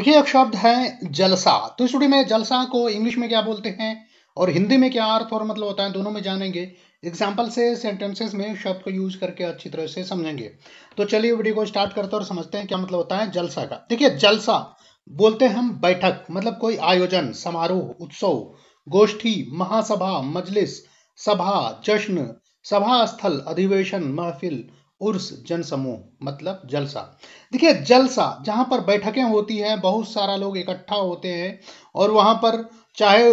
देखिए एक शब्द है जलसा तो स्टूडियो में जलसा को इंग्लिश में क्या बोलते हैं और हिंदी में क्या अर्थ और मतलब होता है दोनों में जानेंगे एग्जाम्पल से सेंटेंसेस में शब्द को यूज करके अच्छी तरह से समझेंगे तो चलिए वीडियो को स्टार्ट करते और समझते हैं क्या मतलब होता है जलसा का देखिए जलसा बोलते हैं हम बैठक मतलब कोई आयोजन समारोह उत्सव गोष्ठी महासभा मजलिस सभा जश्न सभा स्थल अधिवेशन महफिल उर्स जनसमूह मतलब जलसा देखिए जलसा जहां पर बैठकें होती हैं बहुत सारा लोग इकट्ठा होते हैं और वहां पर चाहे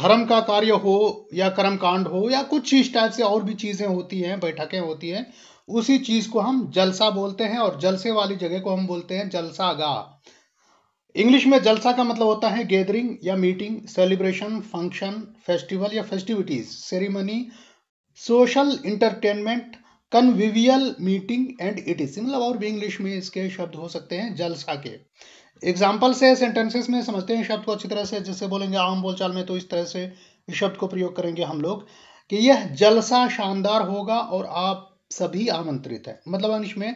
धर्म का कार्य हो या कर्म कांड हो या कुछ इस टाइप से और भी चीज़ें होती हैं बैठकें होती हैं उसी चीज़ को हम जलसा बोलते हैं और जलसे वाली जगह को हम बोलते हैं जलसागा इंग्लिश में जलसा का मतलब होता है गैदरिंग या मीटिंग सेलिब्रेशन फंक्शन फेस्टिवल या festivities ceremony social entertainment convivial meeting and it is मतलब और भी इंग्लिश में इसके शब्द हो सकते हैं जलसा के एग्जाम्पल से सेंटेंसेस में समझते हैं शब्द को अच्छी तरह से जैसे बोलेंगे आम बोलचाल में तो इस तरह से इस शब्द को प्रयोग करेंगे हम लोग कि यह जलसा शानदार होगा और आप सभी आमंत्रित हैं मतलब अंश में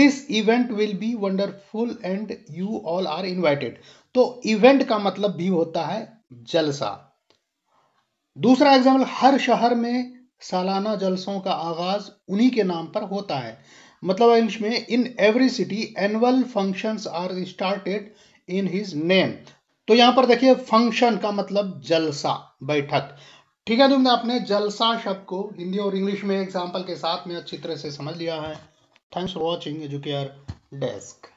this event will be wonderful and you all are invited तो इवेंट का मतलब भी होता है जलसा दूसरा एग्जाम्पल हर शहर में सालाना जलसों का आगाज उन्हीं के नाम पर होता है मतलब इंग्लिश में in every city annual functions are started in his name तो यहां पर देखिए फंक्शन का मतलब जलसा बैठक ठीक है तुमने तो अपने जलसा शब्द को हिंदी और इंग्लिश में एग्जाम्पल के साथ में अच्छी तरह से समझ लिया है thanks for watching Educare desk